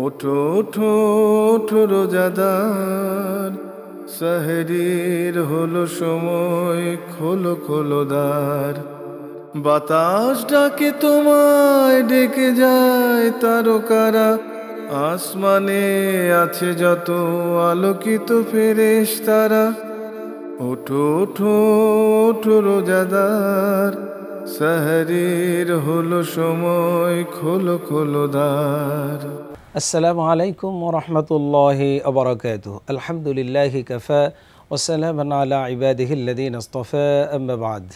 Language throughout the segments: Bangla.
ওঠো ওঠো ওঠো রোজাদার সাহেরির হলো সময় খোলো খোলো দ্বার বাতাস ডাকে তোমায় ডেকে যায় তারকারা আসমানে আছে যত আলোকিত ফেরেশ তারা ওঠো ওঠো ওঠো রোজাদার সাহারির হলো সময় খোলো খোলো দ্বার আসসালামু আলাইকুম রহমতুল্লাহ আবরকাত আলহামদুলিল্লাহ কফা ওসালাম আলা ইবাদিহিল্লাদিন আস্তফা আম্মাবাদ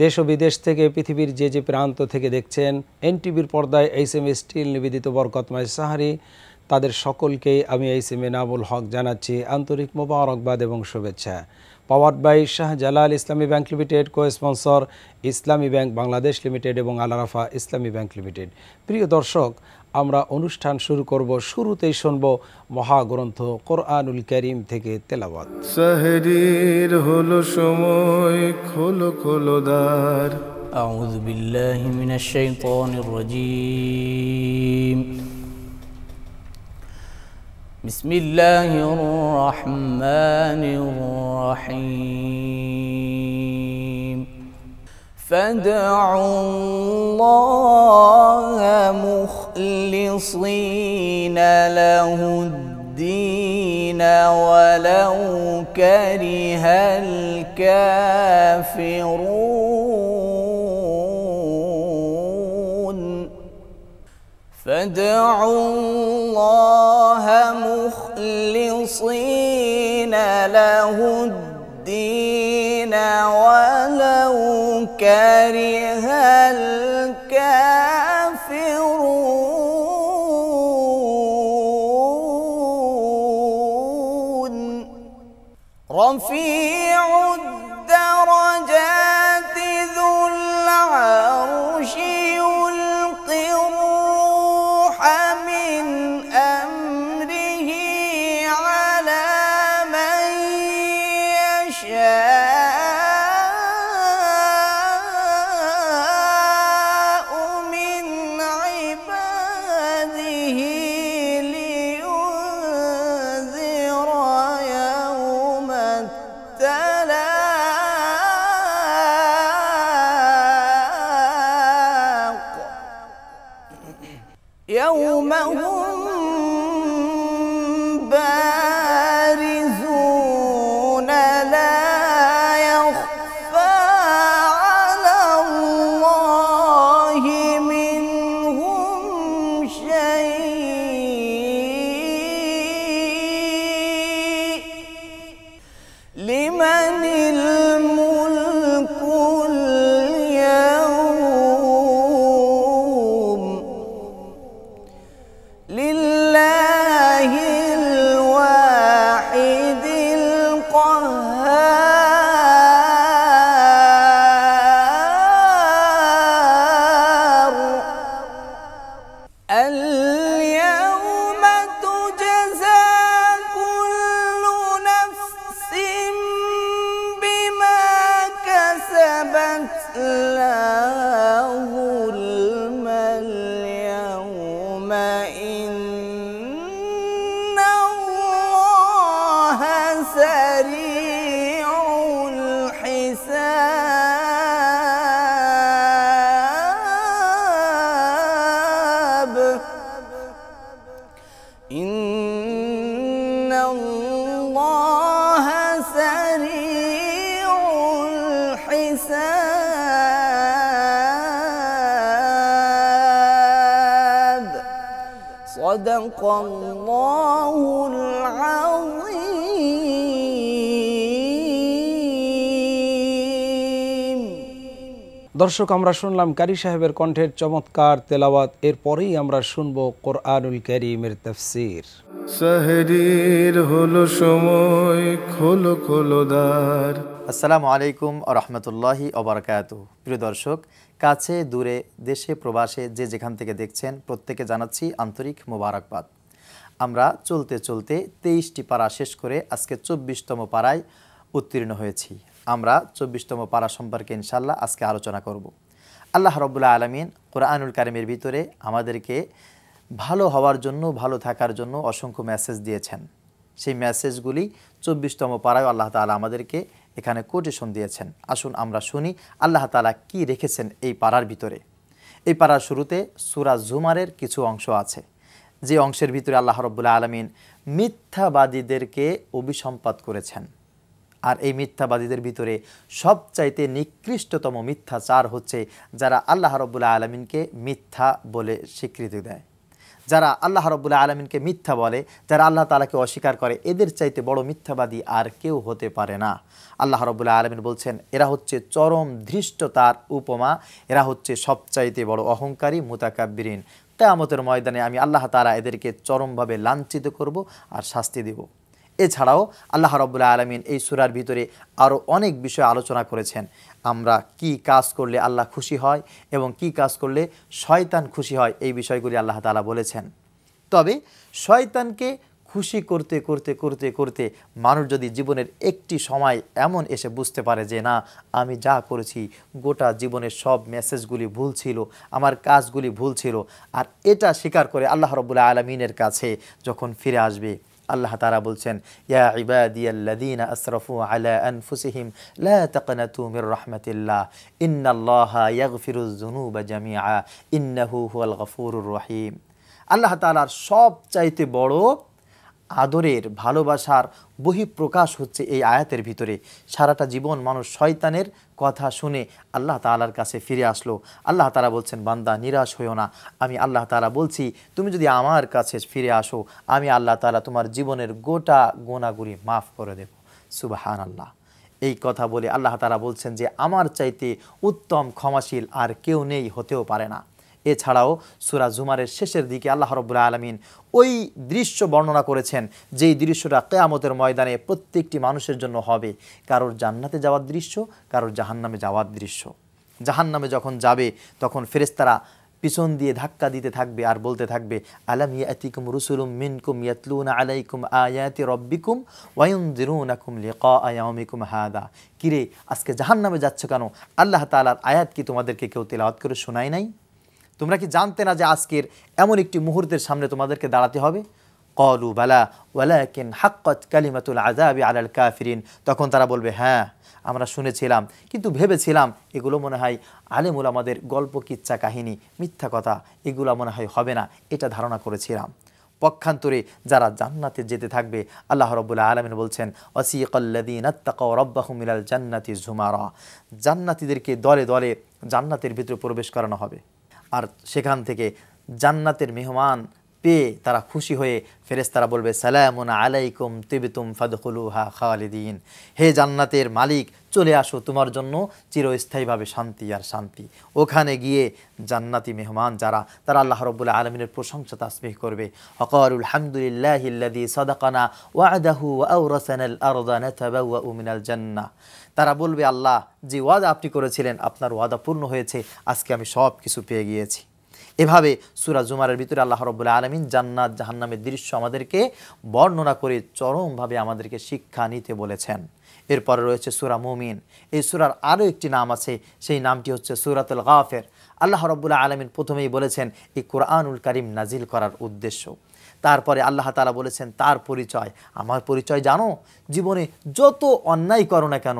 দেশ ও বিদেশ থেকে পৃথিবীর যে যে প্রান্ত থেকে দেখছেন এনটিভির পর্দায় এইস এম স্টিল নিবেদিত বরকতময় সাহারি তাদের সকলকেই আমি এইস এম নাবুল হক জানাচ্ছি আন্তরিক মোবারকবাদ এবং শুভেচ্ছা powered by Shah Jalal Islami bank limited co sponsor Islami bank Bangladesh limited এবং আলারাফা ইসলামী ব্যাংক লিমিটেড প্রিয় দর্শক আমরা অনুষ্ঠান শুরু করব শুরুতেই শুনব মহাগ্রন্থ কোরআনুল করিম থেকে তেলাবাদ সাহরির হলো সময় খোলো খোলো দ্বার أعوذ بالله من الشيطان الرجيم بسم الله الرحمن الرحيم فادعوا الله مخلصين له الدين ولو كره الكافرون فادعوا الله مخلصين له الدين ولو كارهاً al العظيم দর্শক আমরা শুনলাম কারি সাহেবের কণ্ঠের চমৎকার তেলাওয়াত এরপরেই আমরা শুনব কোরআনুল করিমের তফসির সাহরির হলো সময় খোলো খোলো দ্বার আসসালামু আলাইকুম রহমতুল্লাহি অবরকাত প্রিয় দর্শক কাছে দূরে দেশে প্রবাসে যে যেখান থেকে দেখছেন প্রত্যেকে জানাচ্ছি আন্তরিক মোবারকবাদ আমরা চলতে চলতে তেইশটি পাড়া শেষ করে আজকে চব্বিশতম পাড়ায় উত্তীর্ণ হয়েছি আমরা চব্বিশতম পাড়া সম্পর্কে ইনশাল্লাহ আজকে আলোচনা করব আল্লাহ রবুল্লা আলমিন কোরআনুল কারিমের ভিতরে আমাদেরকে ভালো হওয়ার জন্য ভালো থাকার জন্য অসংখ্য মেসেজ দিয়েছেন সেই মেসেজগুলি চব্বিশতম পাড়ায় আল্লাহ তালা আমাদেরকে এখানে কোটেশন দিয়েছেন আসুন আমরা শুনি আল্লাহ তালা কি রেখেছেন এই পাড়ার ভিতরে এই পাড়ার শুরুতে সুরা ঝুমারের কিছু অংশ আছে যে অংশের ভিতরে আল্লাহ রব্বুল্লা আলমিন মিথ্যাবাদীদেরকে অভিসম্পাত করেছেন আর এই মিথ্যাবাদীদের ভিতরে সবচাইতে নিকৃষ্টতম মিথ্যাচার হচ্ছে যারা আল্লাহ রব্বুল্লা আলমিনকে মিথ্যা বলে স্বীকৃতি দেয় যারা আল্লাহ রব্বুল্লা আলমিনকে মিথ্যা বলে যারা আল্লাহ তালাকে অস্বীকার করে এদের চাইতে বড় মিথ্যাবাদী আর কেউ হতে পারে না আল্লাহ রব্বুল্লা আলমিন বলছেন এরা হচ্ছে চরম ধৃষ্টতার উপমা এরা হচ্ছে সবচাইতে বড় অহংকারী মুতাকাব্বিরিন কেয়ামতের ময়দানে আমি আল্লাহ তালা এদেরকে চরমভাবে লাঞ্ছিত করব আর শাস্তি দেব এছাড়াও আল্লাহ রবুল্লা আলমিন এই সুরার ভিতরে আরও অনেক বিষয় আলোচনা করেছেন আমরা কি কাজ করলে আল্লাহ খুশি হয় এবং কি কাজ করলে শয়তান খুশি হয় এই বিষয়গুলি আল্লাহ তালা বলেছেন তবে শয়তানকে খুশি করতে করতে করতে করতে মানুষ যদি জীবনের একটি সময় এমন এসে বুঝতে পারে যে না আমি যা করেছি গোটা জীবনের সব মেসেজগুলি ভুল ছিল আমার কাজগুলি ভুল ছিল আর এটা স্বীকার করে আল্লাহ রবুল্লা আলমিনের কাছে যখন ফিরে আসবে আল্লাহ তারা বলছেন ইয়া ইবাদিয়াল্লাদিন আসরফু আলা আনফুসিহিম লা তাকনাতু মির রাহমাতিল্লাহ ইন্নাল্লাহা ইয়াগফিরুয যুনুবা জামিআ ইন্নাহু হুয়াল গফুরুর রহিম আল্লাহ তাআলার সব চাইতে বড় আদরের ভালোবাসার বহিঃপ্রকাশ হচ্ছে এই আয়াতের ভিতরে সারাটা জীবন মানুষ শয়তানের কথা শুনে আল্লাহ তালার কাছে ফিরে আসলো আল্লাহ তালা বলছেন বান্দা নিরাশ হইও না আমি আল্লাহ তালা বলছি তুমি যদি আমার কাছে ফিরে আসো আমি আল্লাহ তালা তোমার জীবনের গোটা গোনাগুলি মাফ করে দেব সুবাহান আল্লাহ এই কথা বলে আল্লাহ তালা বলছেন যে আমার চাইতে উত্তম ক্ষমাশীল আর কেউ নেই হতেও পারে না এছাড়াও সুরা জুমারের শেষের দিকে আল্লাহ রব্বুল্লা আলমিন ওই দৃশ্য বর্ণনা করেছেন যেই দৃশ্যটা কেয়ামতের ময়দানে প্রত্যেকটি মানুষের জন্য হবে কারোর জান্নাতে যাওয়ার দৃশ্য কারোর জাহান্নামে যাওয়ার দৃশ্য জাহান্নামে যখন যাবে তখন ফেরেস্তারা পিছন দিয়ে ধাক্কা দিতে থাকবে আর বলতে থাকবে আলম ইয়াতিকুম রুসুলুম মিনকুম ইয়াতলুনা আলাইকুম আয়াতি রব্বিকুম জিরুনাকুম লিকা আয়ামিকুম হাদা কিরে আজকে জাহান্নামে যাচ্ছ কেন আল্লাহ তাআলার আয়াত কি তোমাদেরকে কেউ তেলাওয়াত করে শোনায় নাই তোমরা কি জানতে না যে আজকের এমন একটি মুহূর্তের সামনে তোমাদেরকে দাঁড়াতে হবে কলু বালা কেন হাক্কত কালিমাতুল আজাবি আলাল কাফিরিন তখন তারা বলবে হ্যাঁ আমরা শুনেছিলাম কিন্তু ভেবেছিলাম এগুলো মনে হয় আলেমুল আমাদের গল্প কিচ্ছা কাহিনী মিথ্যা কথা এগুলো মনে হয় হবে না এটা ধারণা করেছিলাম পক্ষান্তরে যারা জান্নাতে যেতে থাকবে আল্লাহ রবুল্লাহ আলমিন বলছেন অসিকল্লাদিনাত্তাকাল জান্নাতি ঝুমারা জান্নাতিদেরকে দলে দলে জান্নাতের ভিতরে প্রবেশ করানো হবে আর সেখান থেকে জান্নাতের মেহমান পেয়ে তারা খুশি হয়ে ফেরেস তারা বলবে সালামুন আলাইকুম তিবিতুম হা খালিদিন হে জান্নাতের মালিক চলে আসো তোমার জন্য চিরস্থায়ীভাবে শান্তি আর শান্তি ওখানে গিয়ে জান্নাতি মেহমান যারা তারা আল্লাহ রবুল্লা আলমিনের প্রশংসা তাসমিহ করবে হকরুল হামদুলিল্লাহিল্লাদি সদাকানা ওয়াদাহু আউরাসানাল আরদানা তাবাওয়া উমিনাল জান্নাহ তারা বলবে আল্লাহ যে ওয়াদা আপনি করেছিলেন আপনার ওয়াদা পূর্ণ হয়েছে আজকে আমি সব কিছু পেয়ে গিয়েছি এভাবে সুরা জুমারের ভিতরে আল্লাহ রব্বুল্লাহ আলমিন জান্নাত জাহান্নামের দৃশ্য আমাদেরকে বর্ণনা করে চরমভাবে আমাদেরকে শিক্ষা নিতে বলেছেন এরপরে রয়েছে সুরা মুমিন এই সুরার আরও একটি নাম আছে সেই নামটি হচ্ছে সুরাতুল গাফের আল্লাহ রব্বুল্লাহ আলমিন প্রথমেই বলেছেন এই কোরআনুল করিম নাজিল করার উদ্দেশ্য তারপরে আল্লাহ তালা বলেছেন তার পরিচয় আমার পরিচয় জানো জীবনে যত অন্যায় করো না কেন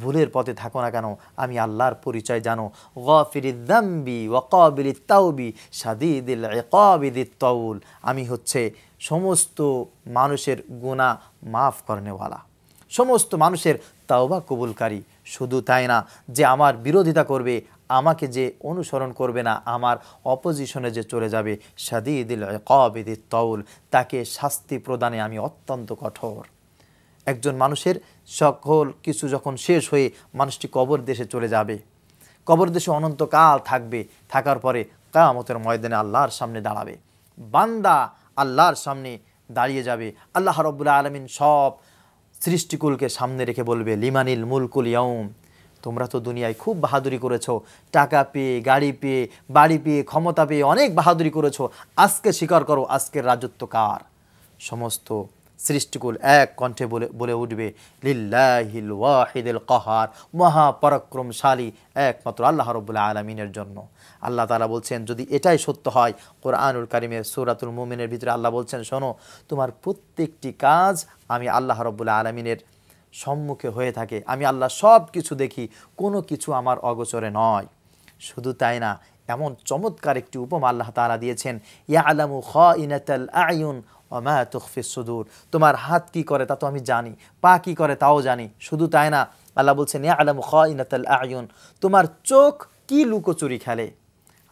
ভুলের পথে থাকো না কেন আমি আল্লাহর পরিচয় জানো গফিরিদ্দাম্বি ওয়াকবিল তাউবি সাদিদিল একবিদিত তউল আমি হচ্ছে সমস্ত মানুষের গুণা মাফ করনেওয়ালা সমস্ত মানুষের তাওবা কবুলকারী শুধু তাই না যে আমার বিরোধিতা করবে আমাকে যে অনুসরণ করবে না আমার অপোজিশনে যে চলে যাবে সাদিদিল কবিদি তউল তাকে শাস্তি প্রদানে আমি অত্যন্ত কঠোর একজন মানুষের সকল কিছু যখন শেষ হয়ে মানুষটি কবর দেশে চলে যাবে কবর দেশে অনন্তকাল থাকবে থাকার পরে কামতের ময়দানে আল্লাহর সামনে দাঁড়াবে বান্দা আল্লাহর সামনে দাঁড়িয়ে যাবে আল্লাহ রব্বুল্লা আলমিন সব সৃষ্টিকুলকে সামনে রেখে বলবে লিমানিল মুলকুল ইয়ম তোমরা তো দুনিয়ায় খুব বাহাদুরি করেছ টাকা পেয়ে গাড়ি পেয়ে বাড়ি পেয়ে ক্ষমতা পেয়ে অনেক বাহাদুরি করেছ আজকে স্বীকার করো আজকের রাজত্ব কার সমস্ত সৃষ্টিকুল এক কণ্ঠে বলে বলে উঠবে লিল্লাহিল ওয়াহিদুল কহার মহাপরাক্রমশালী একমাত্র আল্লাহ রবুল্লাহ আলমিনের জন্য আল্লাহ তালা বলছেন যদি এটাই সত্য হয় কোরআনুল কারিমের সৌরাতুল মোমিনের ভিতরে আল্লাহ বলছেন শোনো তোমার প্রত্যেকটি কাজ আমি আল্লাহ রবুল্লাহ আলমিনের সম্মুখে হয়ে থাকে আমি আল্লাহ সব কিছু দেখি কোনো কিছু আমার অগোচরে নয় শুধু তাই না এমন চমৎকার একটি উপমা আল্লাহ তালা দিয়েছেন ইয়া আলামু খ ইনাতাল আয়ুন অমা তুকফিস সুদূর তোমার হাত কি করে তা তো আমি জানি পা কি করে তাও জানি শুধু তাই না আল্লাহ বলছেন ইয়া আলামু খ ইনাতাল আয়ুন তোমার চোখ কি লুকোচুরি খেলে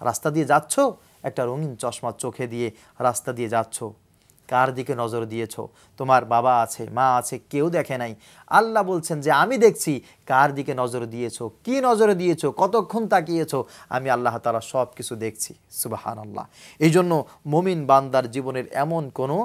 রাস্তা দিয়ে যাচ্ছ একটা রঙিন চশমা চোখে দিয়ে রাস্তা দিয়ে যাচ্ছ কার দিকে নজর দিয়েছ তোমার বাবা আছে মা আছে কেউ দেখে নাই আল্লাহ বলছেন যে আমি দেখছি কার দিকে নজর দিয়েছ কি নজর দিয়েছ কতক্ষণ তাকিয়েছ আমি আল্লাহ তালা সব কিছু দেখছি সুবাহান আল্লাহ এই জন্য মমিন বান্দার জীবনের এমন কোনো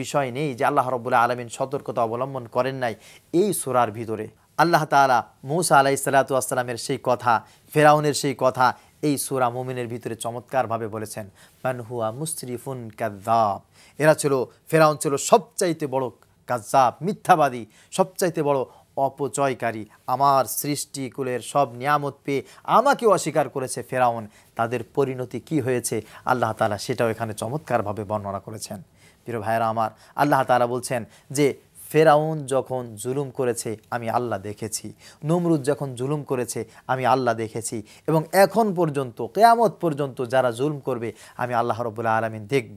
বিষয় নেই যে আল্লাহ রবুল্লা আলমিন সতর্কতা অবলম্বন করেন নাই এই সুরার ভিতরে আল্লাহ তালা মৌসা আলাই সালাতু আসসালামের সেই কথা ফেরাউনের সেই কথা এই সুরা মোমিনের ভিতরে চমৎকারভাবে বলেছেন মানহুয়া মুসরিফুন কাদ্দাব এরা ছিল ফেরাউন ছিল সবচাইতে বড় কাজাব মিথ্যাবাদী সবচাইতে বড় অপচয়কারী আমার সৃষ্টিকুলের সব নিয়ামত পেয়ে আমাকেও অস্বীকার করেছে ফেরাউন তাদের পরিণতি কি হয়েছে আল্লাহ তালা সেটাও এখানে চমৎকারভাবে বর্ণনা করেছেন প্রিয় ভাইয়েরা আমার আল্লাহ তালা বলছেন যে ফেরাউন যখন জুলুম করেছে আমি আল্লাহ দেখেছি নমরুদ যখন জুলুম করেছে আমি আল্লাহ দেখেছি এবং এখন পর্যন্ত কেয়ামত পর্যন্ত যারা জুলুম করবে আমি আল্লাহ রবুল্লা আলমিন দেখব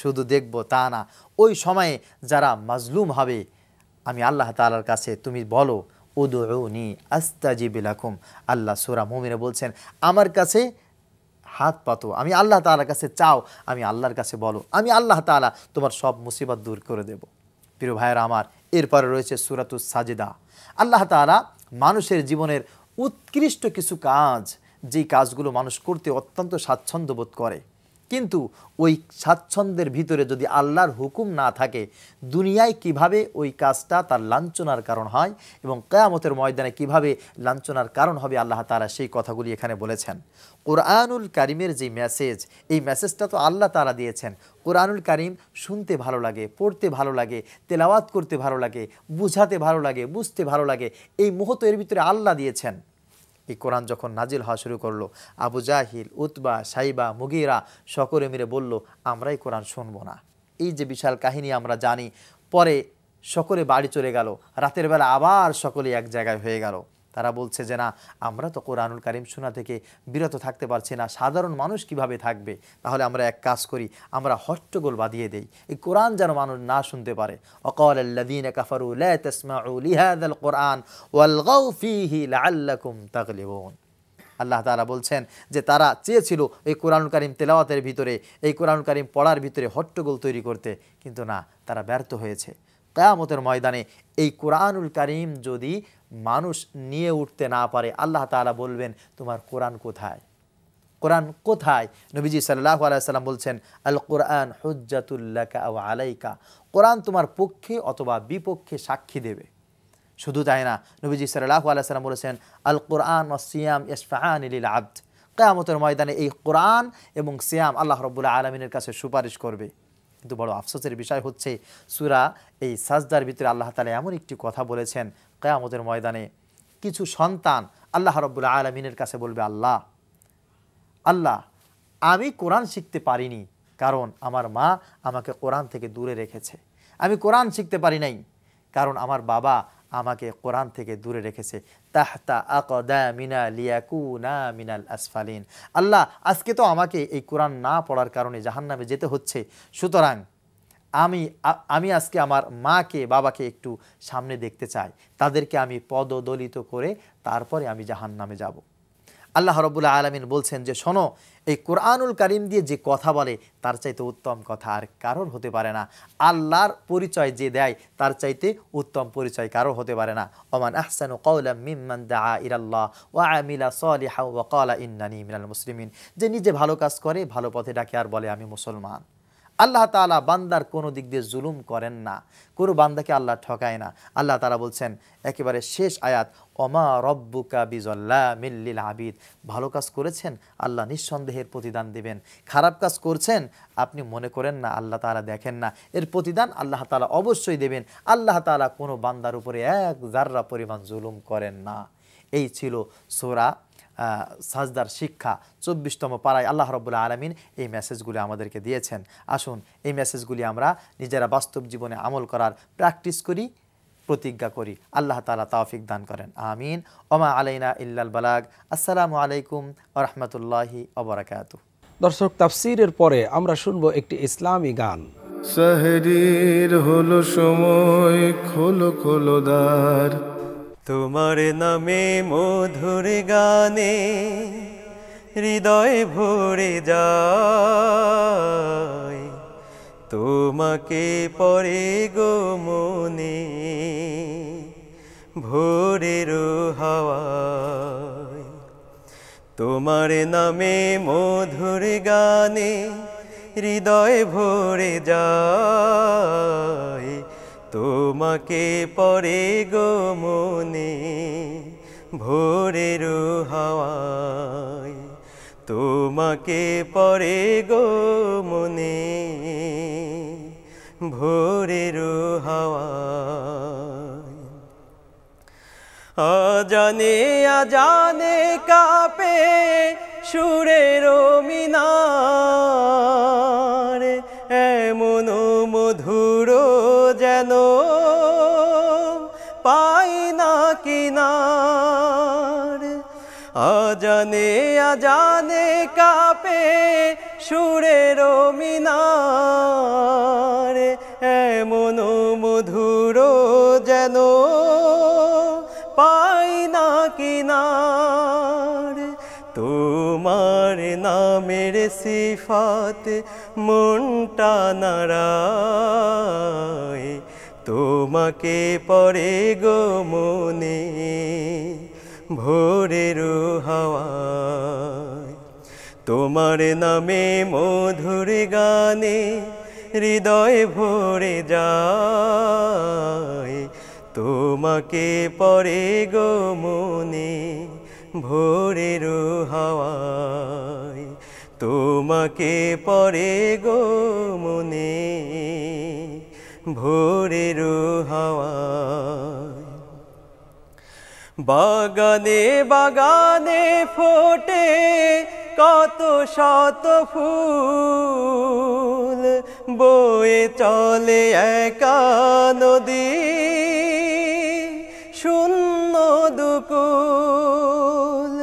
শুধু দেখব তা না ওই সময়ে যারা মাজলুম হবে আমি আল্লাহ তালার কাছে তুমি বলো উদৌনি আস্তাজিবিলাকুম আল্লাহ সুরা মোমিনে বলছেন আমার কাছে হাত পাতো আমি আল্লাহ তালার কাছে চাও আমি আল্লাহর কাছে বলো আমি আল্লাহ তালা তোমার সব মুসিবত দূর করে দেবো প্রিয় ভাইয়ের আমার এরপরে রয়েছে সুরাতুস সাজেদা আল্লাহ তালা মানুষের জীবনের উৎকৃষ্ট কিছু কাজ যেই কাজগুলো মানুষ করতে অত্যন্ত স্বাচ্ছন্দ্য বোধ করে কিন্তু ওই স্বাচ্ছন্দ্যের ভিতরে যদি আল্লাহর হুকুম না থাকে দুনিয়ায় কিভাবে ওই কাজটা তার লাঞ্ছনার কারণ হয় এবং কেয়ামতের ময়দানে কিভাবে লাঞ্ছনার কারণ হবে আল্লাহ তারা সেই কথাগুলি এখানে বলেছেন কোরআনুল কারিমের যে মেসেজ এই মেসেজটা তো আল্লাহ তারা দিয়েছেন কোরআনুল কারিম শুনতে ভালো লাগে পড়তে ভালো লাগে তেলাওয়াত করতে ভালো লাগে বুঝাতে ভালো লাগে বুঝতে ভালো লাগে এই মুহূর্ত এর ভিতরে আল্লাহ দিয়েছেন এই কোরআন যখন নাজিল হওয়া শুরু করলো আবু জাহিল উতবা সাইবা মুগিরা সকলে মিলে বলল আমরাই কোরআন শুনবো না এই যে বিশাল কাহিনী আমরা জানি পরে সকলে বাড়ি চলে গেল রাতের বেলা আবার সকলে এক জায়গায় হয়ে গেল তারা বলছে যে না আমরা তো কোরআনুল কারিম শোনা থেকে বিরত থাকতে পারছি না সাধারণ মানুষ কিভাবে থাকবে তাহলে আমরা এক কাজ করি আমরা হট্টগোল বাঁধিয়ে দেই এই কোরআন যেন মানুষ না শুনতে পারে কোরআন ওয়ালগাউ আল্লাহ তারা বলছেন যে তারা চেয়েছিল এই কোরআন করিম তেলাওয়াতের ভিতরে এই কোরআন করিম পড়ার ভিতরে হট্টগোল তৈরি করতে কিন্তু না তারা ব্যর্থ হয়েছে কয়ামতের ময়দানে এই কোরআনুল করিম যদি মানুষ নিয়ে উঠতে না পারে আল্লাহ তালা বলবেন তোমার কোরআন কোথায় কোরআন কোথায় নবীজি সাল্লাহ আলাইসাল্লাম বলছেন আল কোরআন হজ্জাতুল্লাকা ও আলাইকা কোরআন তোমার পক্ষে অথবা বিপক্ষে সাক্ষী দেবে শুধু তাই না নবীজি সাল্লাহ আলাইসাল্লাম বলেছেন আল কোরআন ও সিয়াম ইসফাহান ইলিল আব্দ কেয়ামতের ময়দানে এই কোরআন এবং সিয়াম আল্লাহ রবুল্লাহ আলমিনের কাছে সুপারিশ করবে কিন্তু বড় আফসোসের বিষয় হচ্ছে সুরা এই সাজদার ভিতরে আল্লাহ তালা এমন একটি কথা বলেছেন কেয়ামতের ময়দানে কিছু সন্তান আল্লাহ রব্বুল আলমিনের কাছে বলবে আল্লাহ আল্লাহ আমি কোরআন শিখতে পারিনি কারণ আমার মা আমাকে কোরআন থেকে দূরে রেখেছে আমি কোরআন শিখতে পারি নাই কারণ আমার বাবা আমাকে কোরআন থেকে দূরে রেখেছে তাহতা আকদা মিনা লিয়াকু না মিনাল আসফালিন আল্লাহ আজকে তো আমাকে এই কোরআন না পড়ার কারণে জাহান্নামে যেতে হচ্ছে সুতরাং আমি আমি আজকে আমার মাকে বাবাকে একটু সামনে দেখতে চাই তাদেরকে আমি পদদলিত করে তারপরে আমি জাহান নামে যাব আল্লাহ রবুল্লা আলমিন বলছেন যে শোনো এই কোরআনুল করিম দিয়ে যে কথা বলে তার চাইতে উত্তম কথা আর কারোর হতে পারে না আল্লাহর পরিচয় যে দেয় তার চাইতে উত্তম পরিচয় কারোর হতে পারে না ওমান আহসানু কৌলা মিম্মান দা ইরাল্লাহ ওয়া আমিলা সলিহা ওয়া কলা ইন্নানি মিনাল মুসলিমিন যে নিজে ভালো কাজ করে ভালো পথে ডাকে আর বলে আমি মুসলমান আল্লাহ তালা বান্দার কোনো দিক দিয়ে জুলুম করেন না কোনো বান্দাকে আল্লাহ ঠকায় না আল্লাহ তালা বলছেন একেবারে শেষ আয়াত অমা রব্বুকা বিজল্লা মিল্লিল আবিদ ভালো কাজ করেছেন আল্লাহ নিঃসন্দেহের প্রতিদান দেবেন খারাপ কাজ করছেন আপনি মনে করেন না আল্লাহ তালা দেখেন না এর প্রতিদান আল্লাহ তালা অবশ্যই দেবেন আল্লাহ তালা কোনো বান্দার উপরে এক জাররা পরিমাণ জুলুম করেন না এই ছিল সোরা সাজদার শিক্ষা চব্বিশতম পাড়ায় আল্লাহ রবুল্লা আলমিন এই মেসেজগুলি আমাদেরকে দিয়েছেন আসুন এই মেসেজগুলি আমরা নিজেরা বাস্তব জীবনে আমল করার প্র্যাকটিস করি প্রতিজ্ঞা করি আল্লাহ তালা তাওফিক দান করেন আমিন ওমা আলাইনা ইল্লাল বালাগ আসসালামু আলাইকুম রহমতুল্লাহি অবরাকাত দর্শক তাফসিরের পরে আমরা শুনব একটি ইসলামী গান সাহরির হলো সময় খোলো খোলো দ্বার তোমার নামে মধুর গানে হৃদয় ভরে যায় তোমাকে পরে গো মনে ভোরের হাওয়া তোমার নামে মধুর গানে হৃদয় ভরে যায় তোমাকে পরে গো মনে ভোরের হওয়ায় তোমাকে পরে গো মনে ভোরের হওয়া অজানে অজানে কাপে সুরের মিনা না জানে কাপে সুরের মিনারে এমন মধুর যেন পাই না কিনার তোমার নামের সিফাত মনটা নারায় তোমাকে পরে গো মনে ভোরের হাওয়ায় তোমার নামে মধুর গানে হৃদয় ভরে যায় তোমাকে পরে গো মনে ভোরের হাওয়ায় তোমাকে পরে গো মনে ভোরের হাওয়ায় বাগানে বাগানে ফোটে কত শত ফুল বয়ে চলে একা নদী শূন্য দুকুল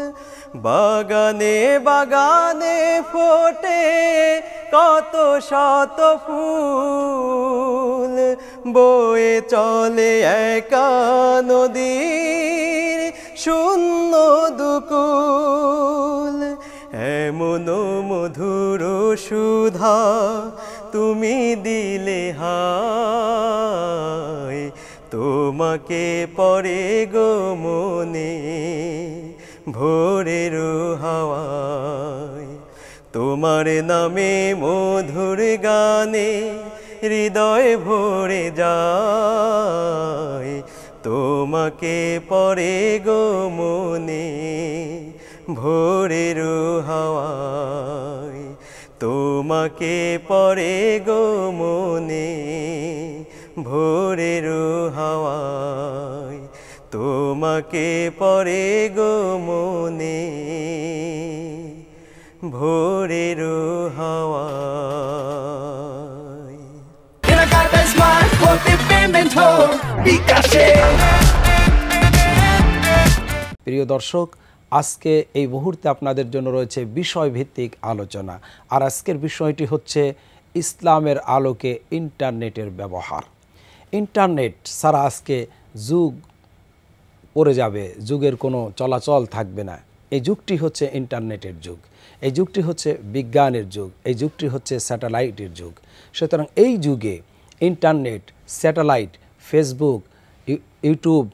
বাগানে বাগানে ফোটে কত শত ফুল বয়ে চলে একা নদী শূন্য দুকুল এমন মধুর সুধা তুমি দিলে হায় তোমাকে পরে গো মনে ভোরের হাওয়ায় তোমার নামে মধুর গানে হৃদয় ভরে যায় তোমাকে পরে গো মনে ভোরের হাওয়ায় তোমাকে পরে গো মনে ভোরের হাওয়ায় তোমাকে পরে গো মনে ভোরের হাওয়া বিকাশে প্রিয় দর্শক আজকে এই মুহূর্তে আপনাদের জন্য রয়েছে বিষয়ভিত্তিক আলোচনা আর আজকের বিষয়টি হচ্ছে ইসলামের আলোকে ইন্টারনেটের ব্যবহার ইন্টারনেট সারা আজকে যুগ পড়ে যাবে যুগের কোনো চলাচল থাকবে না এই যুগটি হচ্ছে ইন্টারনেটের যুগ এই যুগটি হচ্ছে বিজ্ঞানের যুগ এই যুগটি হচ্ছে স্যাটেলাইটের যুগ সুতরাং এই যুগে ইন্টারনেট স্যাটেলাইট ফেসবুক ইউটিউব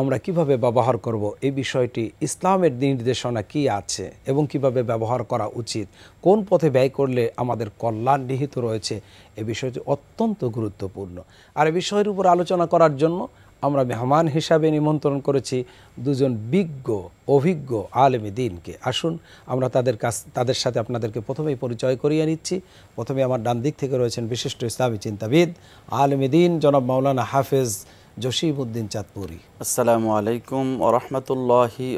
আমরা কিভাবে ব্যবহার করব এই বিষয়টি ইসলামের নির্দেশনা কি আছে এবং কিভাবে ব্যবহার করা উচিত কোন পথে ব্যয় করলে আমাদের কল্যাণ নিহিত রয়েছে এ বিষয়টি অত্যন্ত গুরুত্বপূর্ণ আর এ বিষয়ের উপর আলোচনা করার জন্য আমরা মেহমান হিসাবে নিমন্ত্রণ করেছি দুজন বিজ্ঞ অভিজ্ঞ আলেম দিনকে আসুন আমরা তাদের কাছ তাদের সাথে আপনাদেরকে প্রথমেই পরিচয় করিয়ে নিচ্ছি প্রথমে আমার ডান দিক থেকে রয়েছেন বিশিষ্ট ইসলামী চিন্তাবিদ আলেম দিন জনাব মাওলানা হাফেজ জসিমউদ্দিন চাঁদপুরি আসসালামু আলাইকুম ওরহমতুল্লাহি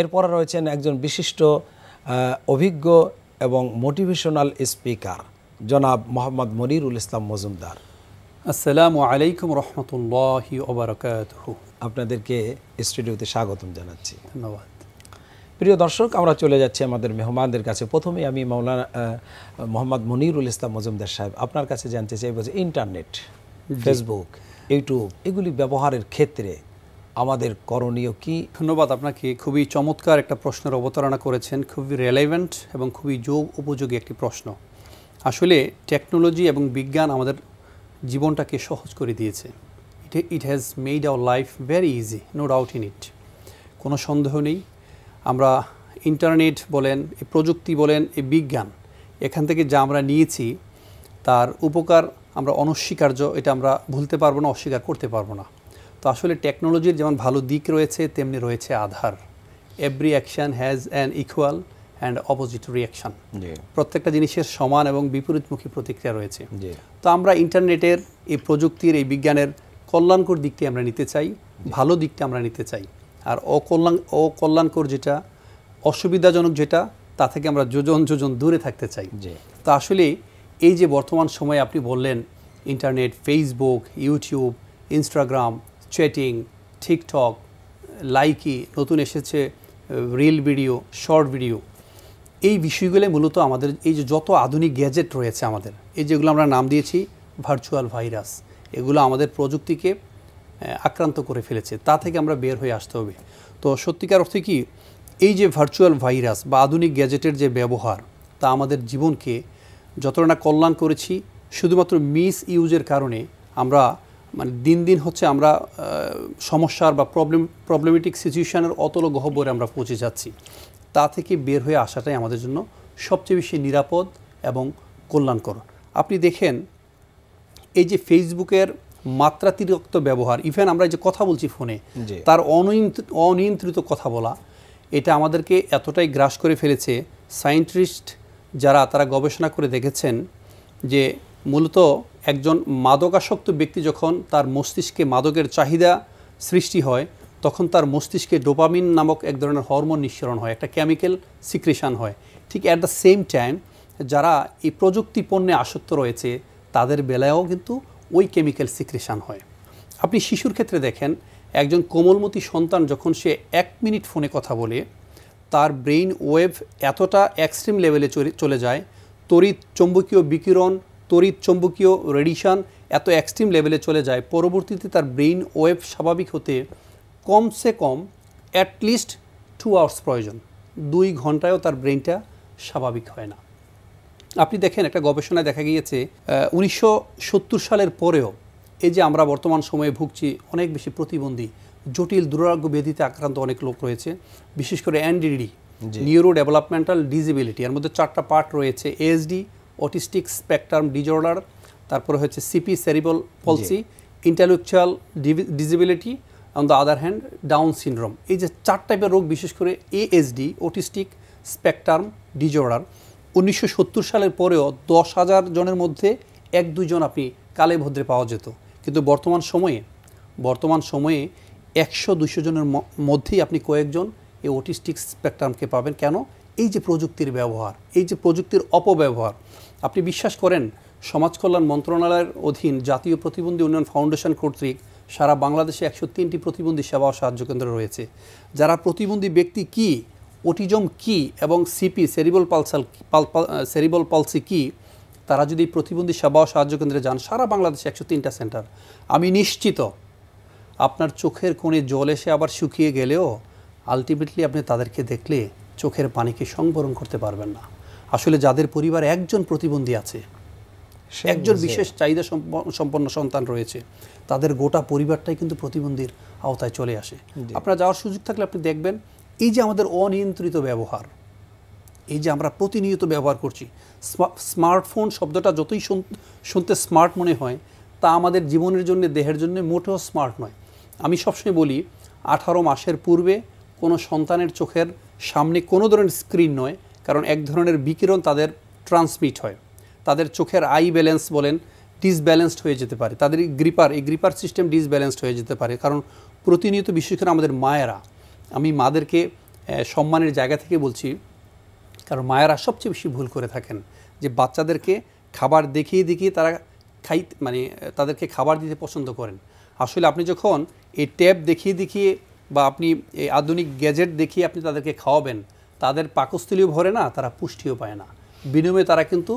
এরপরে রয়েছেন একজন বিশিষ্ট অভিজ্ঞ এবং মোটিভেশনাল স্পিকার জনাব মোহাম্মদ মনিরুল ইসলাম মজুমদার আসসালামু আলাইকুম রহমতুল্লাহ আপনাদেরকে স্টুডিওতে স্বাগতম জানাচ্ছি ধন্যবাদ প্রিয় দর্শক আমরা চলে যাচ্ছি আমাদের মেহমানদের কাছে প্রথমে আমি মাওলানা মোহাম্মদ মনিরুল ইসলাম মজুমদার সাহেব আপনার কাছে জানতে চাইব যে ইন্টারনেট ফেসবুক ইউটিউব এগুলি ব্যবহারের ক্ষেত্রে আমাদের করণীয় কি ধন্যবাদ আপনাকে খুবই চমৎকার একটা প্রশ্নের অবতারণা করেছেন খুবই রেলেভেন্ট এবং খুবই যোগ উপযোগী একটি প্রশ্ন আসলে টেকনোলজি এবং বিজ্ঞান আমাদের জীবনটাকে সহজ করে দিয়েছে it it has made our life very easy no doubt in it কোনো সন্দেহ নেই আমরা ইন্টারনেট বলেন প্রযুক্তি বলেন এই বিজ্ঞান এখান থেকে যা আমরা নিয়েছি তার উপকার আমরা অনস্বীকার্য এটা আমরা ভুলতে পারবো না অস্বীকার করতে পারবো না তো আসলে টেকনোলজির যেমন ভালো দিক রয়েছে তেমনি রয়েছে আধার every action has an equal and opposite reaction প্রত্যেকটা জিনিসের সমান এবং বিপরীতমুখী প্রতিক্রিয়া রয়েছে তো আমরা ইন্টারনেটের এই প্রযুক্তির এই বিজ্ঞানের কল্যাণকর দিকটি আমরা নিতে চাই ভালো দিকটা আমরা নিতে চাই আর অকল্যাণ অকল্যাণকর যেটা অসুবিধাজনক যেটা তা থেকে আমরা যোজন যোজন দূরে থাকতে চাই তো আসলে এই যে বর্তমান সময়ে আপনি বললেন internet Facebook YouTube Instagram chatting TikTok Likee নতুন এসেছে রিল ভিডিও শর্ট ভিডিও এই বিষয়গুলো মূলত আমাদের এই যে যত আধুনিক গ্যাজেট রয়েছে আমাদের এই যেগুলো আমরা নাম দিয়েছি ভার্চুয়াল ভাইরাস এগুলো আমাদের প্রযুক্তিকে আক্রান্ত করে ফেলেছে তা থেকে আমরা বের হয়ে আসতে হবে তো সত্যিকার অর্থে কি এই যে ভার্চুয়াল ভাইরাস বা আধুনিক গ্যাজেটের যে ব্যবহার তা আমাদের জীবনকে যতটা না কল্যাণ করেছি শুধুমাত্র মিস ইউজের কারণে আমরা মানে দিন দিন হচ্ছে আমরা সমস্যার বা প্রবলেম প্রবলেমেটিক সিচুয়েশানের অতল গহ্বরে আমরা পৌঁছে যাচ্ছি তা থেকে বের হয়ে আসাটাই আমাদের জন্য সবচেয়ে বেশি নিরাপদ এবং কল্যাণকর আপনি দেখেন এই যে ফেসবুকের মাত্রাতিরিক্ত ব্যবহার ইভেন আমরা যে কথা বলছি ফোনে তার অনিয়ন্ত্রিত কথা বলা এটা আমাদেরকে এতটাই গ্রাস করে ফেলেছে সায়েন্টিস্ট যারা তারা গবেষণা করে দেখেছেন যে মূলত একজন মাদকাসক্ত ব্যক্তি যখন তার মস্তিষ্কে মাদকের চাহিদা সৃষ্টি হয় তখন তার মস্তিষ্কে ডোপামিন নামক এক ধরনের হরমোন নিঃসরণ হয় একটা কেমিক্যাল সিক্রেশন হয় ঠিক অ্যাট দ্য সেম টাইম যারা এই প্রযুক্তি পণ্যে আসক্ত রয়েছে তাদের বেলায়ও কিন্তু ওই কেমিক্যাল সিক্রেশন হয় আপনি শিশুর ক্ষেত্রে দেখেন একজন কোমলমতি সন্তান যখন সে এক মিনিট ফোনে কথা বলে তার ব্রেইন ওয়েভ এতটা এক্সট্রিম লেভেলে চলে যায় তড়িৎ চৌম্বকীয় বিকিরণ তড়িৎ চৌম্বকীয় রেডিশন এত এক্সট্রিম লেভেলে চলে যায় পরবর্তীতে তার ব্রেইন ওয়েভ স্বাভাবিক হতে কমসে কম অ্যাটলিস্ট টু আওয়ার্স প্রয়োজন দুই ঘন্টায়ও তার ব্রেনটা স্বাভাবিক হয় না আপনি দেখেন একটা গবেষণায় দেখা গিয়েছে উনিশশো সালের পরেও এই যে আমরা বর্তমান সময়ে ভুগছি অনেক বেশি প্রতিবন্ধী জটিল দুরারোগ্য ব্যাধিতে আক্রান্ত অনেক লোক রয়েছে বিশেষ করে এনডিডি নিউরো ডেভেলপমেন্টাল ডিজিবিলিটি এর মধ্যে চারটা পার্ট রয়েছে এএসডি অটিস্টিক স্পেকট্রাম ডিজর্ডার তারপরে হচ্ছে CP cerebral palsy intellectual disability on the other hand Down syndrome এই যে চার টাইপের রোগ বিশেষ করে এএসডি ওটিস্টিক স্পেকট্রাম ডিজর্ডার উনিশশো সালের পরেও দশ হাজার জনের মধ্যে এক দুজন আপনি কালে ভদ্রে পাওয়া যেত কিন্তু বর্তমান সময়ে বর্তমান সময়ে একশো দুশো জনের মধ্যেই আপনি কয়েকজন এই ওটিস্টিক স্পেকট্রামকে পাবেন কেন এই যে প্রযুক্তির ব্যবহার এই যে প্রযুক্তির অপব্যবহার আপনি বিশ্বাস করেন সমাজ কল্যাণ মন্ত্রণালয়ের অধীন জাতীয় প্রতিবন্ধী উন্নয়ন ফাউন্ডেশন কর্তৃক সারা বাংলাদেশে একশো তিনটি প্রতিবন্ধী সেবা ও সাহায্য কেন্দ্র রয়েছে যারা প্রতিবন্ধী ব্যক্তি কি ওটিজম কি এবং সিপি সেরিবল পালসাল সেরিবল পালসি কি তারা যদি প্রতিবন্ধী সেবা ও সাহায্য কেন্দ্রে যান সারা বাংলাদেশে একশো তিনটা সেন্টার আমি নিশ্চিত আপনার চোখের কোণে জল এসে আবার শুকিয়ে গেলেও আলটিমেটলি আপনি তাদেরকে দেখলে চোখের পানিকে সংবরণ করতে পারবেন না আসলে যাদের পরিবার একজন প্রতিবন্ধী আছে একজন বিশেষ চাহিদা সম্পন্ন সন্তান রয়েছে তাদের গোটা পরিবারটাই কিন্তু প্রতিবন্ধীর আওতায় চলে আসে আপনার যাওয়ার সুযোগ থাকলে আপনি দেখবেন এই যে আমাদের অনিয়ন্ত্রিত ব্যবহার এই যে আমরা প্রতিনিয়ত ব্যবহার করছি স্মার্টফোন শব্দটা যতই শুনতে স্মার্ট মনে হয় তা আমাদের জীবনের জন্য দেহের জন্য মোটেও স্মার্ট নয় আমি সবসময় বলি আঠারো মাসের পূর্বে কোনো সন্তানের চোখের সামনে কোনো ধরনের স্ক্রিন নয় কারণ এক ধরনের বিকিরণ তাদের ট্রান্সমিট হয় তাদের চোখের আই ব্যালেন্স বলেন ডিসব্যালেন্সড হয়ে যেতে পারে তাদের গ্রিপার এই গ্রিপার সিস্টেম ডিসব্যালেন্সড হয়ে যেতে পারে কারণ প্রতিনিয়ত বিশেষ করে আমাদের মায়েরা আমি মাদেরকে সম্মানের জায়গা থেকে বলছি কারণ মায়েরা সবচেয়ে বেশি ভুল করে থাকেন যে বাচ্চাদেরকে খাবার দেখিয়ে দেখিয়ে তারা খাই মানে তাদেরকে খাবার দিতে পছন্দ করেন আসলে আপনি যখন এই ট্যাব দেখিয়ে দেখিয়ে বা আপনি এই আধুনিক গ্যাজেট দেখিয়ে আপনি তাদেরকে খাওয়াবেন তাদের পাকস্থলীয় ভরে না তারা পুষ্টিও পায় না বিনিময়ে তারা কিন্তু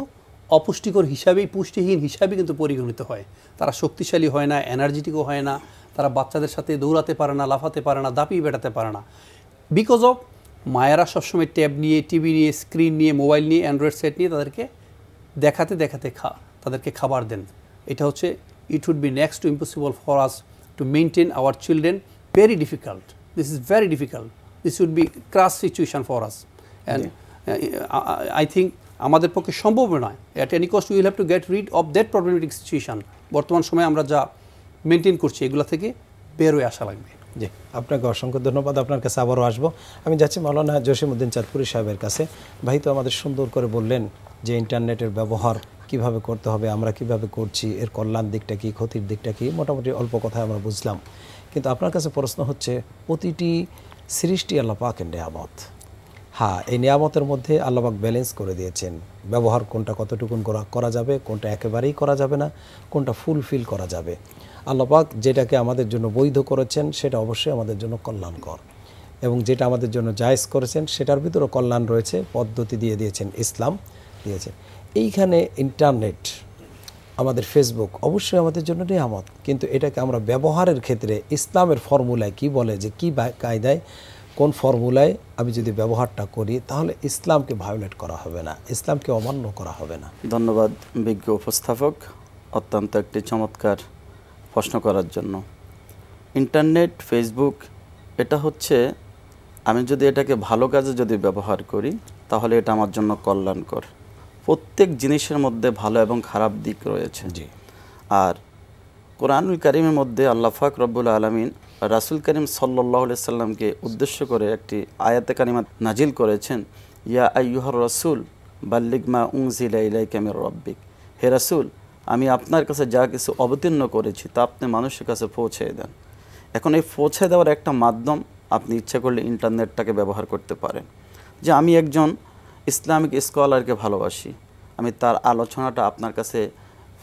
অপুষ্টিকর হিসাবেই পুষ্টিহীন হিসাবে কিন্তু পরিগণিত হয় তারা শক্তিশালী হয় না এনার্জেটিকও হয় না তারা বাচ্চাদের সাথে দৌড়াতে পারে না লাফাতে পারে না দাপিয়ে বেড়াতে পারে না বিকজ অফ মায়েরা সবসময় ট্যাব নিয়ে টিভি নিয়ে স্ক্রিন নিয়ে মোবাইল নিয়ে অ্যান্ড্রয়েড সেট নিয়ে তাদেরকে দেখাতে দেখাতে খা তাদেরকে খাবার দেন এটা হচ্ছে it would be next to impossible for us to maintain our children very difficult this is very difficult this would be crass situation for us and I think আমাদের পক্ষে সম্ভব নয় at any cost will have to get rid of that problematic situation বর্তমান সময়ে আমরা যা মেনটেন করছি এগুলো থেকে বেরোয় আসা লাগবে জি আপনাকে অসংখ্য ধন্যবাদ আপনার কাছে আবারও আসবো আমি যাচ্ছি মৌলানা জসিমুদ্দিন চাঁদপুরি সাহেবের কাছে ভাই তো আমাদের সুন্দর করে বললেন যে ইন্টারনেটের ব্যবহার কিভাবে করতে হবে আমরা কিভাবে করছি এর কল্যাণ দিকটা কি ক্ষতির দিকটা কি মোটামুটি অল্প কথায় আমরা বুঝলাম কিন্তু আপনার কাছে প্রশ্ন হচ্ছে প্রতিটি সৃষ্টি আল্লাহ পাকের নেয়ামত হ্যাঁ এই নিয়ামতের মধ্যে আল্লাহবাক ব্যালেন্স করে দিয়েছেন ব্যবহার কোনটা কতটুকুন করা যাবে কোনটা একেবারেই করা যাবে না কোনটা ফুলফিল করা যাবে আল্লাপাক যেটাকে আমাদের জন্য বৈধ করেছেন সেটা অবশ্যই আমাদের জন্য কল্যাণকর এবং যেটা আমাদের জন্য জায়জ করেছেন সেটার ভিতরে কল্যাণ রয়েছে পদ্ধতি দিয়ে দিয়েছেন ইসলাম দিয়েছেন এইখানে ইন্টারনেট আমাদের ফেসবুক অবশ্যই আমাদের জন্য নিয়ামত কিন্তু এটাকে আমরা ব্যবহারের ক্ষেত্রে ইসলামের ফর্মুলায় কি বলে যে কী কায়দায় কোন ফর্মুলায় আমি যদি ব্যবহারটা করি তাহলে ইসলামকে ভায়োলেট করা হবে না ইসলামকে অমান্য করা হবে না ধন্যবাদ বিজ্ঞ উপস্থাপক অত্যন্ত একটি চমৎকার প্রশ্ন করার জন্য ইন্টারনেট ফেসবুক এটা হচ্ছে আমি যদি এটাকে ভালো কাজে যদি ব্যবহার করি তাহলে এটা আমার জন্য কল্যাণকর প্রত্যেক জিনিসের মধ্যে ভালো এবং খারাপ দিক রয়েছে জি আর কোরআনুল কারিমের মধ্যে আল্লাহাক রব্বুল আলমিন রাসুল করিম সাল্লাহ সাল্লামকে উদ্দেশ্য করে একটি আয়াতে কারিমা নাজিল করেছেন ইয়া আইহর রসুল বাল্লিগমা উংজিলা কামের রব্বিক হে রাসুল আমি আপনার কাছে যা কিছু অবতীর্ণ করেছি তা আপনি মানুষের কাছে পৌঁছে দেন এখন এই পৌঁছে দেওয়ার একটা মাধ্যম আপনি ইচ্ছা করলে ইন্টারনেটটাকে ব্যবহার করতে পারেন যে আমি একজন ইসলামিক স্কলারকে ভালোবাসি আমি তার আলোচনাটা আপনার কাছে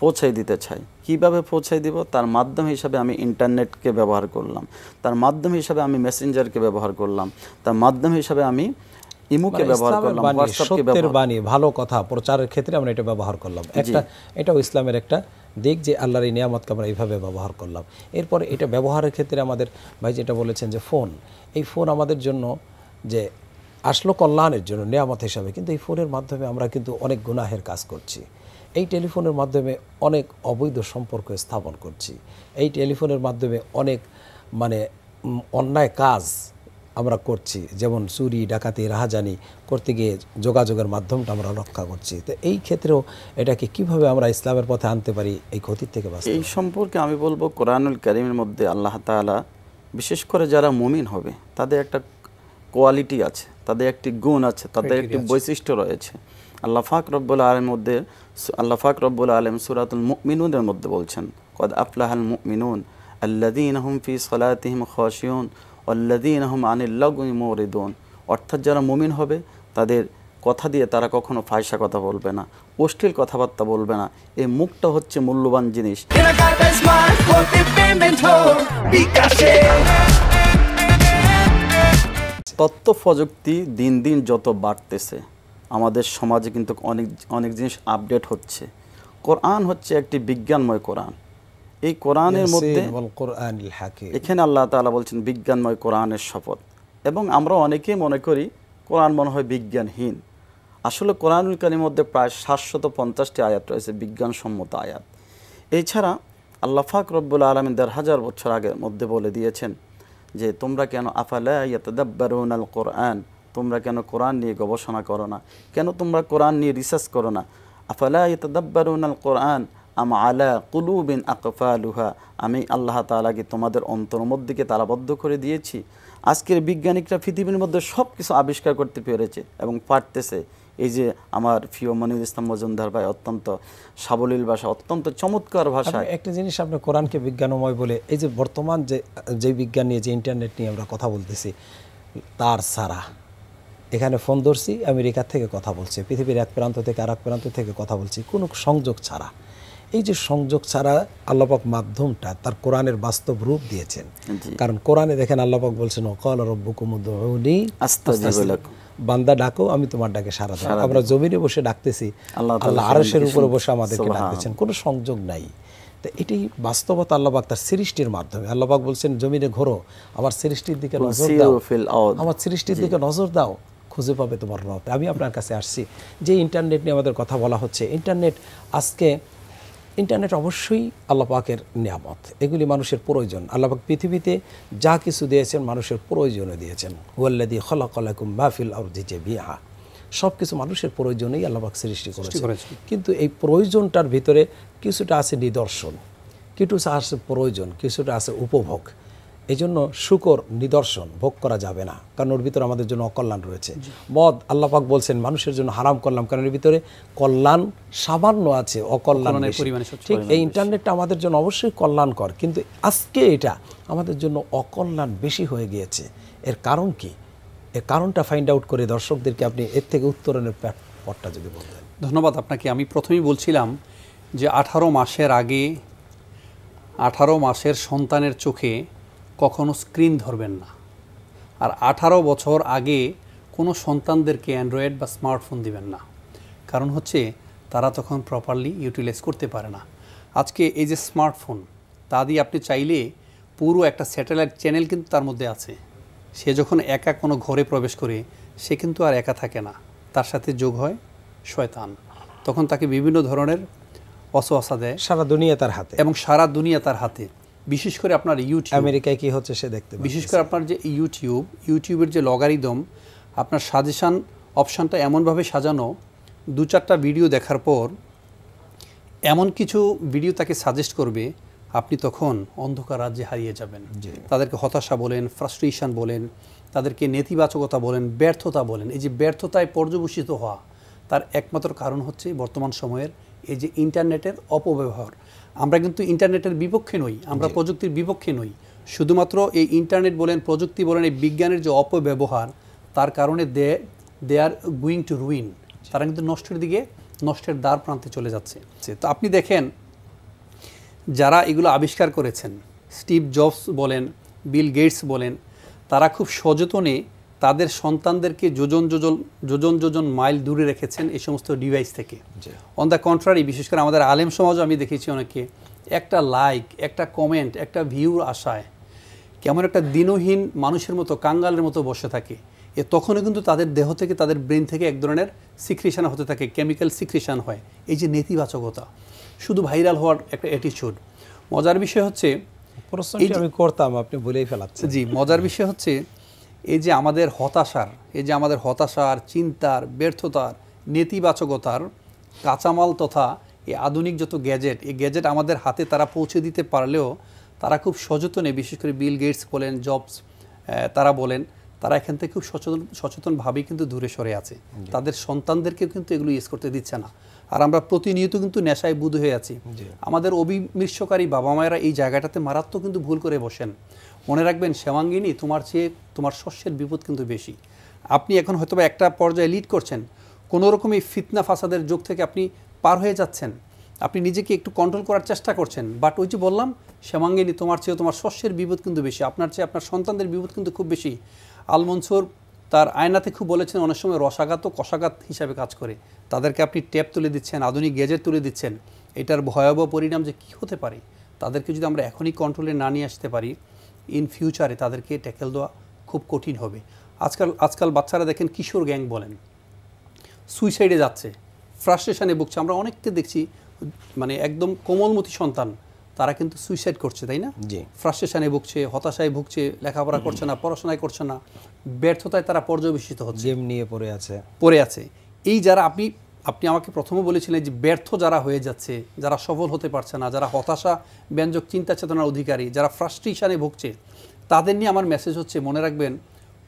পৌঁছাই দিতে চাই কিভাবে পৌঁছাই দিব তার মাধ্যম হিসাবে আমি ইন্টারনেটকে ব্যবহার করলাম তার মাধ্যম হিসাবে আমি মেসেঞ্জারকে ব্যবহার করলাম তার মাধ্যম হিসাবে আমি ইমুকে মানে ব্যবহার করলাম হোয়াটসঅ্যাপকে বাণী ভালো কথা প্রচারের ক্ষেত্রে আমরা এটা ব্যবহার করলাম একটা এটাও ইসলামের একটা দিক যে আল্লাহর এই নিয়ামতকে আমরা এইভাবে ব্যবহার করলাম এরপরে এটা ব্যবহারের ক্ষেত্রে আমাদের ভাই যেটা বলেছেন যে ফোন এই ফোন আমাদের জন্য যে আসলো কল্যাণের জন্য নিয়ামত হিসাবে কিন্তু এই ফোনের মাধ্যমে আমরা কিন্তু অনেক গুনাহের কাজ করছি এই টেলিফোনের মাধ্যমে অনেক অবৈধ সম্পর্ক স্থাপন করছি এই টেলিফোনের মাধ্যমে অনেক মানে অন্যায় কাজ আমরা করছি যেমন চুরি ডাকাতি রাহাজানি করতে গিয়ে যোগাযোগের মাধ্যমটা আমরা রক্ষা করছি তো এই ক্ষেত্রেও এটাকে কিভাবে আমরা ইসলামের পথে আনতে পারি এই ক্ষতির থেকে বাঁচতে এই সম্পর্কে আমি বলবো কোরআনুল করিমের মধ্যে আল্লাহ তালা বিশেষ করে যারা মুমিন হবে তাদের একটা কোয়ালিটি আছে তাদের একটি গুণ আছে তাদের একটি বৈশিষ্ট্য রয়েছে আল্লাহ ফাক রব্বুল আলের মধ্যে আল্লাহ ফাক রব্বুল আলম সুরাতুল মুকমিনুনের মধ্যে বলছেন কদ আফলাহাল মুকমিনুন আল্লাদিন আহম ফি সলাতিহিম খসিউন আল্লাদিন আহম আনিল্লাগুই মৌরিদুন অর্থাৎ যারা মুমিন হবে তাদের কথা দিয়ে তারা কখনো ফায়সা কথা বলবে না অশ্লীল কথাবার্তা বলবে না এই মুখটা হচ্ছে মূল্যবান জিনিস তথ্য প্রযুক্তি দিন দিন যত বাড়তেছে আমাদের সমাজে কিন্তু অনেক অনেক জিনিস আপডেট হচ্ছে কোরআন হচ্ছে একটি বিজ্ঞানময় কোরআন এই কোরআনের মধ্যে এখানে আল্লাহ তালা বলছেন বিজ্ঞানময় কোরআনের শপথ এবং আমরা অনেকেই মনে করি কোরআন মনে হয় বিজ্ঞানহীন আসলে কোরআনুল কালির মধ্যে প্রায় সাতশত পঞ্চাশটি আয়াত রয়েছে বিজ্ঞানসম্মত আয়াত এছাড়া আল্লাহ ফাক রব্বুল আলমী দেড় হাজার বছর আগের মধ্যে বলে দিয়েছেন যে তোমরা কেন আফালা ইয়াতদাব্বারুন আল কোরআন তোমরা কেন কোরআন নিয়ে গবেষণা করো না কেন তোমরা কোরআন নিয়ে রিসার্চ করো না আফালা ইতাদাব্বারুন আল কোরআন আমা আলা কুলু কুলুবিন আকফালুহা আমি আল্লাহ তালাকে তোমাদের অন্তর্মধ্যকে তালাবদ্ধ করে দিয়েছি আজকের বিজ্ঞানিকরা পৃথিবীর মধ্যে সব কিছু আবিষ্কার করতে পেরেছে এবং পারতেছে এই যে আমার প্রিয় মনির ইসলাম মজুমদার ভাই অত্যন্ত সাবলীল ভাষা অত্যন্ত চমৎকার ভাষা একটা জিনিস আপনি কোরআনকে বিজ্ঞানময় বলে এই যে বর্তমান যে যে বিজ্ঞান নিয়ে যে ইন্টারনেট নিয়ে আমরা কথা বলতেছি তার সারা এখানে ফোন ধরছি আমেরিকা থেকে কথা বলছি পৃথিবীর এক প্রান্ত থেকে আর এক প্রান্ত থেকে কথা বলছি কোনো সংযোগ ছাড়া এই যে সংযোগ ছাড়া আল্লাপক মাধ্যমটা তার কোরআনের বাস্তব রূপ দিয়েছেন কারণ কোরআনে দেখেন আল্লাপক বলছেন অকল রব্বুকুমুদি বান্দা ডাকো আমি তোমার ডাকে সারা দাও আমরা জমিনে বসে ডাকতেছি আল্লাহ আরসের উপরে বসে আমাদেরকে ডাকতেছেন কোনো সংযোগ নাই তো এটি বাস্তবতা আল্লাহবাক তার সৃষ্টির মাধ্যমে আল্লাহবাক বলছেন জমিনে ঘোরো আমার সৃষ্টির দিকে নজর দাও আমার সৃষ্টির দিকে নজর দাও খুঁজে পাবে তোমার রথ আমি আপনার কাছে আসছি যে ইন্টারনেট নিয়ে আমাদের কথা বলা হচ্ছে ইন্টারনেট আজকে ইন্টারনেট অবশ্যই আল্লাপাকের নিয়ামত এগুলি মানুষের প্রয়োজন আল্লাপাক পৃথিবীতে যা কিছু দিয়েছেন মানুষের প্রয়োজনে দিয়েছেন হুয়াল্লাদি খলাকুম মাহফিল আর জিজে বিহা সব কিছু মানুষের প্রয়োজনেই আল্লাপাক সৃষ্টি করেছে কিন্তু এই প্রয়োজনটার ভিতরে কিছুটা আছে নিদর্শন কিছুটা আছে প্রয়োজন কিছুটা আছে উপভোগ এই জন্য শুকর নিদর্শন ভোগ করা যাবে না কারণ ওর ভিতরে আমাদের জন্য অকল্যাণ রয়েছে মদ আল্লাপাক বলছেন মানুষের জন্য হারাম করলাম কারণ এর ভিতরে কল্যাণ সামান্য আছে অকল্যাণ ঠিক এই ইন্টারনেটটা আমাদের জন্য অবশ্যই কল্যাণকর কিন্তু আজকে এটা আমাদের জন্য অকল্যাণ বেশি হয়ে গিয়েছে এর কারণ কি এর কারণটা ফাইন্ড আউট করে দর্শকদেরকে আপনি এর থেকে উত্তরণের পথটা যদি বলতেন ধন্যবাদ আপনাকে আমি প্রথমেই বলছিলাম যে আঠারো মাসের আগে আঠারো মাসের সন্তানের চোখে কখনো স্ক্রিন ধরবেন না আর আঠারো বছর আগে কোনো সন্তানদেরকে অ্যান্ড্রয়েড বা স্মার্টফোন দিবেন না কারণ হচ্ছে তারা তখন প্রপারলি ইউটিলাইজ করতে পারে না আজকে এই যে স্মার্টফোন তা দিয়ে আপনি চাইলে পুরো একটা স্যাটেলাইট চ্যানেল কিন্তু তার মধ্যে আছে সে যখন একা কোনো ঘরে প্রবেশ করে সে কিন্তু আর একা থাকে না তার সাথে যোগ হয় শয়তান তখন তাকে বিভিন্ন ধরনের অসহসা দেয় সারা দুনিয়া তার হাতে এবং সারা দুনিয়া তার হাতে বিশেষ করে আপনার ইউটিউব আমেরিকায় কি হচ্ছে সে দেখতে বিশেষ করে আপনার যে ইউটিউব ইউটিউবের যে লগারিদম আপনার সাজেশান অপশানটা এমনভাবে সাজানো দু চারটা ভিডিও দেখার পর এমন কিছু ভিডিও তাকে সাজেস্ট করবে আপনি তখন অন্ধকার রাজ্যে হারিয়ে যাবেন তাদেরকে হতাশা বলেন ফ্রাস্ট্রেশন বলেন তাদেরকে নেতিবাচকতা বলেন ব্যর্থতা বলেন এই যে ব্যর্থতায় পর্যবেষিত হওয়া তার একমাত্র কারণ হচ্ছে বর্তমান সময়ের এই যে ইন্টারনেটের অপব্যবহার আমরা কিন্তু ইন্টারনেটের বিপক্ষে নই আমরা প্রযুক্তির বিপক্ষে নই শুধুমাত্র এই ইন্টারনেট বলেন প্রযুক্তি বলেন এই বিজ্ঞানের যে অপব্যবহার তার কারণে they they are going to ruin তারা কিন্তু নষ্টের দিকে নষ্টের দ্বার প্রান্তে চলে যাচ্ছে তো আপনি দেখেন যারা এগুলো আবিষ্কার করেছেন স্টিভ জবস বলেন বিল গেটস বলেন তারা খুব সচেতনে তাদের সন্তানদেরকে যোজন যোজন যোজন যোজন মাইল দূরে রেখেছেন এই সমস্ত ডিভাইস থেকে অন দ্য কন্ট্রারি বিশেষ করে আমাদের আলেম সমাজও আমি দেখেছি অনেকে একটা লাইক একটা কমেন্ট একটা ভিউর আশায় কেমন একটা দিনহীন মানুষের মতো কাঙ্গালের মতো বসে থাকে এ তখনও কিন্তু তাদের দেহ থেকে তাদের ব্রেন থেকে এক ধরনের সিক্রেশন হতে থাকে কেমিক্যাল সিক্রেশন হয় এই যে নেতিবাচকতা শুধু ভাইরাল হওয়ার একটা অ্যাটিচিউড মজার বিষয় হচ্ছে প্রশ্নটি আমি করতাম আপনি বলেই ফেলাচ্ছেন জি মজার বিষয় হচ্ছে এই যে আমাদের হতাশার এই যে আমাদের হতাশার চিন্তার ব্যর্থতার নেতিবাচকতার কাঁচামাল তথা এই আধুনিক যত গ্যাজেট এই গ্যাজেট আমাদের হাতে তারা পৌঁছে দিতে পারলেও তারা খুব সচেতনে বিশেষ করে বিল গেটস বলেন জবস তারা বলেন তারা এখান থেকে খুব সচেতন সচেতনভাবেই কিন্তু দূরে সরে আছে তাদের সন্তানদেরকেও কিন্তু এগুলো ইউজ করতে দিচ্ছে না আর আমরা প্রতিনিয়ত কিন্তু নেশায় বুধ হয়ে আছি আমাদের অবিমৃষ্যকারী বাবা মায়েরা এই জায়গাটাতে মারাত্মক কিন্তু ভুল করে বসেন মনে রাখবেন শ্যামাঙ্গিনী তোমার চেয়ে তোমার শস্যের বিপদ কিন্তু বেশি আপনি এখন হয়তো একটা পর্যায়ে লিড করছেন কোনো এই ফিতনা ফাসাদের যোগ থেকে আপনি পার হয়ে যাচ্ছেন আপনি নিজেকে একটু কন্ট্রোল করার চেষ্টা করছেন বাট ওই যে বললাম শ্যামাঙ্গিনী তোমার চেয়ে তোমার শস্যের বিপদ কিন্তু বেশি আপনার চেয়ে আপনার সন্তানদের বিপদ কিন্তু খুব বেশি আলমনসুর তার আয়নাতে খুব বলেছেন অনেক সময় রসাঘাত ও কষাঘাত হিসাবে কাজ করে তাদেরকে আপনি ট্যাপ তুলে দিচ্ছেন আধুনিক গেজেট তুলে দিচ্ছেন এটার ভয়াবহ পরিণাম যে কী হতে পারে তাদেরকে যদি আমরা এখনই কন্ট্রোলে না নিয়ে আসতে পারি ইন ফিউচারে তাদেরকে ট্যাকেল দেওয়া খুব কঠিন হবে আজকাল আজকাল বাচ্চারা দেখেন কিশোর গ্যাং বলেন সুইসাইডে যাচ্ছে ফ্রাস্ট্রেশনে ভুগছে আমরা অনেককে দেখছি মানে একদম কোমলমতি সন্তান তারা কিন্তু সুইসাইড করছে তাই না ফ্রাস্ট্রেশনে ভুগছে হতাশায় ভুগছে লেখাপড়া করছে না পড়াশোনায় করছে না ব্যর্থতায় তারা পর্যবেসিত হচ্ছে নিয়ে পড়ে আছে পড়ে আছে এই যারা আপনি আপনি আমাকে প্রথমে বলেছিলেন যে ব্যর্থ যারা হয়ে যাচ্ছে যারা সফল হতে পারছে না যারা হতাশা ব্যঞ্জক চিন্তা চেতনার অধিকারী যারা ফ্রাস্ট্রেশনে ভুগছে তাদের নিয়ে আমার মেসেজ হচ্ছে মনে রাখবেন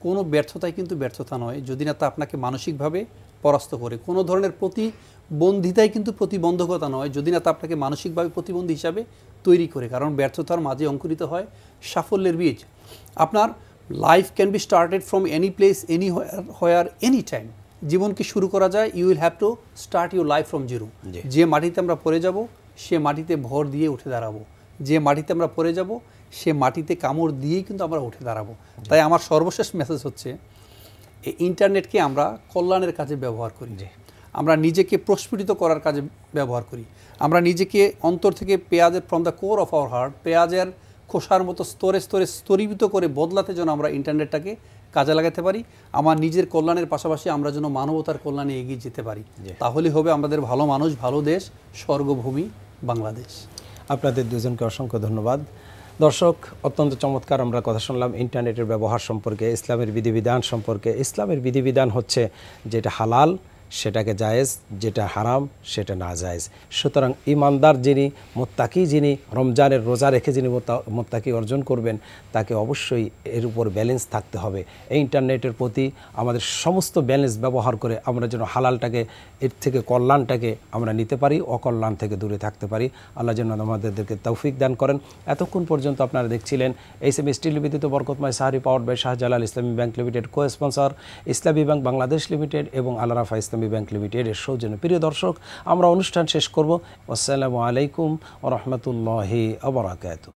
কোনো ব্যর্থতাই কিন্তু ব্যর্থতা নয় যদি না তা আপনাকে মানসিকভাবে পরাস্ত করে কোনো ধরনের প্রতিবন্ধিতাই কিন্তু প্রতিবন্ধকতা নয় যদি না তা আপনাকে মানসিকভাবে প্রতিবন্ধী হিসাবে তৈরি করে কারণ ব্যর্থতার মাঝে অঙ্কুরিত হয় সাফল্যের বীজ আপনার life can be started from any place anywhere any time জীবনকে শুরু করা যায় you will have to start your life from zero যে মাটিতে আমরা পড়ে যাব সে মাটিতে ভর দিয়ে উঠে দাঁড়াবো যে মাটিতে আমরা পড়ে যাব সে মাটিতে কামড় দিয়েই কিন্তু আমরা উঠে দাঁড়াবো তাই আমার সর্বশেষ মেসেজ হচ্ছে এই ইন্টারনেটকে আমরা কল্যাণের কাজে ব্যবহার করি আমরা নিজেকে প্রস্ফুটিত করার কাজে ব্যবহার করি আমরা নিজেকে অন্তর থেকে পেঁয়াজের from the core of our heart পেঁয়াজের খোসার মতো স্তরে স্তরে স্তরীভূত করে বদলাতে যেন আমরা ইন্টারনেটটাকে কাজে লাগাতে পারি আমার নিজের কল্যাণের পাশাপাশি আমরা যেন মানবতার কল্যাণে এগিয়ে যেতে পারি তাহলে হবে আমাদের ভালো মানুষ ভালো দেশ স্বর্গভূমি বাংলাদেশ আপনাদের দুজনকে অসংখ্য ধন্যবাদ দর্শক অত্যন্ত চমৎকার আমরা কথা শুনলাম ইন্টারনেটের ব্যবহার সম্পর্কে ইসলামের বিধিবিধান সম্পর্কে ইসলামের বিধিবিধান হচ্ছে যেটা হালাল সেটাকে জায়েজ যেটা হারাম সেটা না জায়েজ সুতরাং ইমানদার যিনি মোত্তাকি যিনি রমজানের রোজা রেখে যিনি মোত্তাকি অর্জন করবেন তাকে অবশ্যই এর উপর ব্যালেন্স থাকতে হবে এই ইন্টারনেটের প্রতি আমাদের সমস্ত ব্যালেন্স ব্যবহার করে আমরা যেন হালালটাকে এর থেকে কল্যাণটাকে আমরা নিতে পারি অকল্যাণ থেকে দূরে থাকতে পারি আল্লাহ যেন আমাদেরকে তৌফিক দান করেন এতক্ষণ পর্যন্ত আপনারা দেখছিলেন এইস এম স্টিল বিদ্যুৎ বরকতময় সাহারি পাওয়ার by Shahjalal Islami bank limited co sponsor Islami bank Bangladesh limited এবং আলারাফা ইসলাম ইসলামী ব্যাংক লিমিটেড এর সৌজন্য প্রিয় দর্শক আমরা অনুষ্ঠান শেষ করব আসসালামু আলাইকুম রহমতুল্লাহ রহমতুল্লাহি আবরাকাত